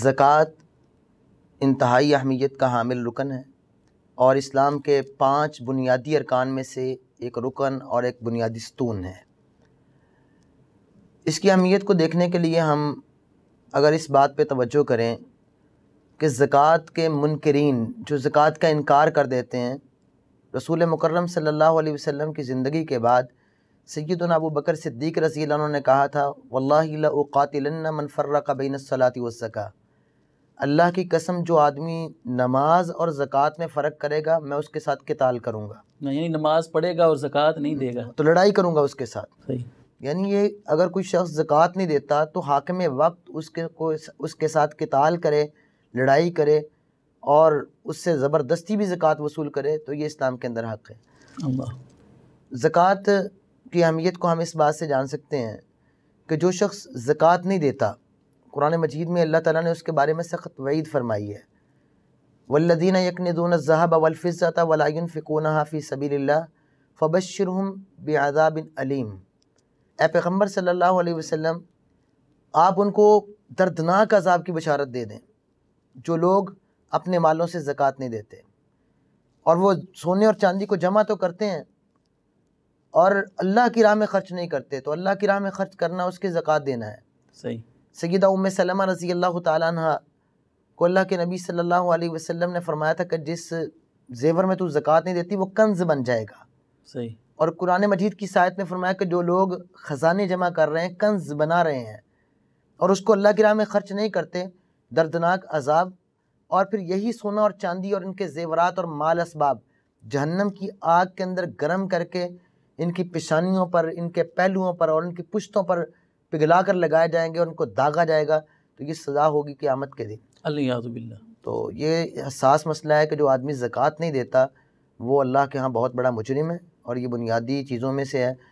زکوٰۃ انتہائی اہمیت کا حامل رکن ہے اور اسلام کے پانچ بنیادی ارکان میں سے ایک رکن اور ایک بنیادی ستون ہے اس کی اہمیت کو دیکھنے کے لیے ہم اگر اس بات پہ توجہ کریں کہ زکوٰۃ کے منکرین جو زکوٰۃ کا انکار کر دیتے ہیں رسول مکرم صلی اللہ علیہ وسلم کی زندگی کے بعد سیدنا ابو بکر صدیق رضی اللہ عنہ نے کہا تھا واللہ منفرہ من فرق بین ہو سکا اللہ کی قسم جو آدمی نماز اور زکوٰۃ میں فرق کرے گا میں اس کے ساتھ کتال کروں گا یعنی نماز پڑھے گا اور زکوٰۃ نہیں دے گا تو لڑائی کروں گا اس کے ساتھ یعنی یہ اگر کوئی شخص زکوٰۃ نہیں دیتا تو حاکم وقت اس کے کو اس کے ساتھ کتال کرے لڑائی کرے اور اس سے زبردستی بھی زکوٰۃ وصول کرے تو یہ اسلام کے اندر حق ہے زکوٰۃ کی اہمیت کو ہم اس بات سے جان سکتے ہیں کہ جو شخص زکوٰۃ نہیں دیتا قرآن مجید میں اللہ تعالیٰ نے اس کے بارے میں سخت وعید فرمائی ہے والذین یکندون دون الاب الفظۃۃ ولافقون حافی صبی اللہ فبَشرحم بعذاب علیم اے پیغمبر صلی اللہ علیہ وسلم آپ ان کو دردناک عذاب کی بشارت دے دیں جو لوگ اپنے مالوں سے زکوٰۃ نہیں دیتے اور وہ سونے اور چاندی کو جمع تو کرتے ہیں اور اللہ کی راہ میں خرچ نہیں کرتے تو اللہ کی راہ میں خرچ کرنا اس کے زکاة دینا ہے صحیح سیدہ ام سلمہ رضی اللہ تعالیٰ عنہ کو اللہ کے نبی صلی اللہ علیہ وسلم نے فرمایا تھا کہ جس زیور میں تو زکوٰۃ نہیں دیتی وہ کنز بن جائے گا صحیح اور قرآن مجید کی سائت نے فرمایا کہ جو لوگ خزانے جمع کر رہے ہیں کنز بنا رہے ہیں اور اس کو اللہ کی راہ میں خرچ نہیں کرتے دردناک عذاب اور پھر یہی سونا اور چاندی اور ان کے زیورات اور مال اسباب جہنم کی آگ کے اندر گرم کر کے ان کی پیشانیوں پر ان کے پہلوؤں پر اور ان کی پشتوں پر پگھلا کر لگائے جائیں گے اور ان کو داغا جائے گا تو یہ سزا ہوگی قیامت کے دن اللہ تو یہ حساس مسئلہ ہے کہ جو آدمی زکوٰۃ نہیں دیتا وہ اللہ کے ہاں بہت بڑا مجرم ہے اور یہ بنیادی چیزوں میں سے ہے